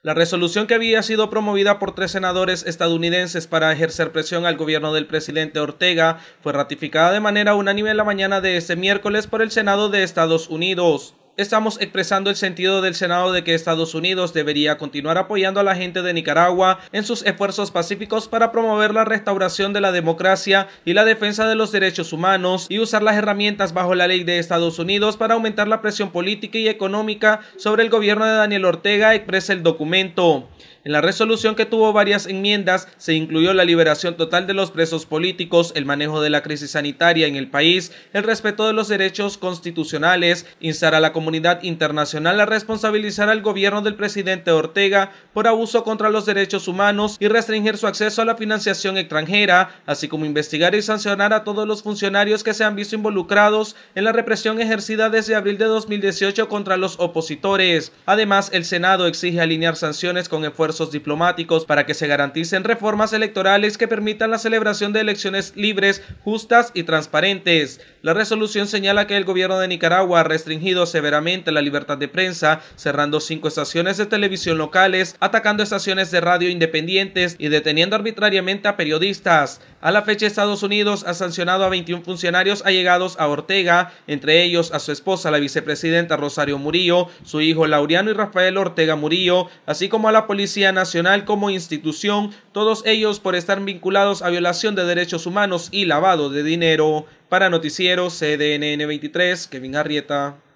La resolución que había sido promovida por tres senadores estadounidenses para ejercer presión al gobierno del presidente Ortega fue ratificada de manera unánime la mañana de este miércoles por el Senado de Estados Unidos estamos expresando el sentido del Senado de que Estados Unidos debería continuar apoyando a la gente de Nicaragua en sus esfuerzos pacíficos para promover la restauración de la democracia y la defensa de los derechos humanos y usar las herramientas bajo la ley de Estados Unidos para aumentar la presión política y económica sobre el gobierno de Daniel Ortega, expresa el documento. En la resolución que tuvo varias enmiendas se incluyó la liberación total de los presos políticos, el manejo de la crisis sanitaria en el país, el respeto de los derechos constitucionales, instar a la comunidad unidad internacional a responsabilizar al gobierno del presidente Ortega por abuso contra los derechos humanos y restringir su acceso a la financiación extranjera, así como investigar y sancionar a todos los funcionarios que se han visto involucrados en la represión ejercida desde abril de 2018 contra los opositores. Además, el Senado exige alinear sanciones con esfuerzos diplomáticos para que se garanticen reformas electorales que permitan la celebración de elecciones libres, justas y transparentes. La resolución señala que el gobierno de Nicaragua ha restringido severamente la libertad de prensa, cerrando cinco estaciones de televisión locales, atacando estaciones de radio independientes y deteniendo arbitrariamente a periodistas. A la fecha, Estados Unidos ha sancionado a 21 funcionarios allegados a Ortega, entre ellos a su esposa, la vicepresidenta Rosario Murillo, su hijo Laureano y Rafael Ortega Murillo, así como a la Policía Nacional como institución, todos ellos por estar vinculados a violación de derechos humanos y lavado de dinero. Para Noticiero CDNN 23, Kevin Arrieta.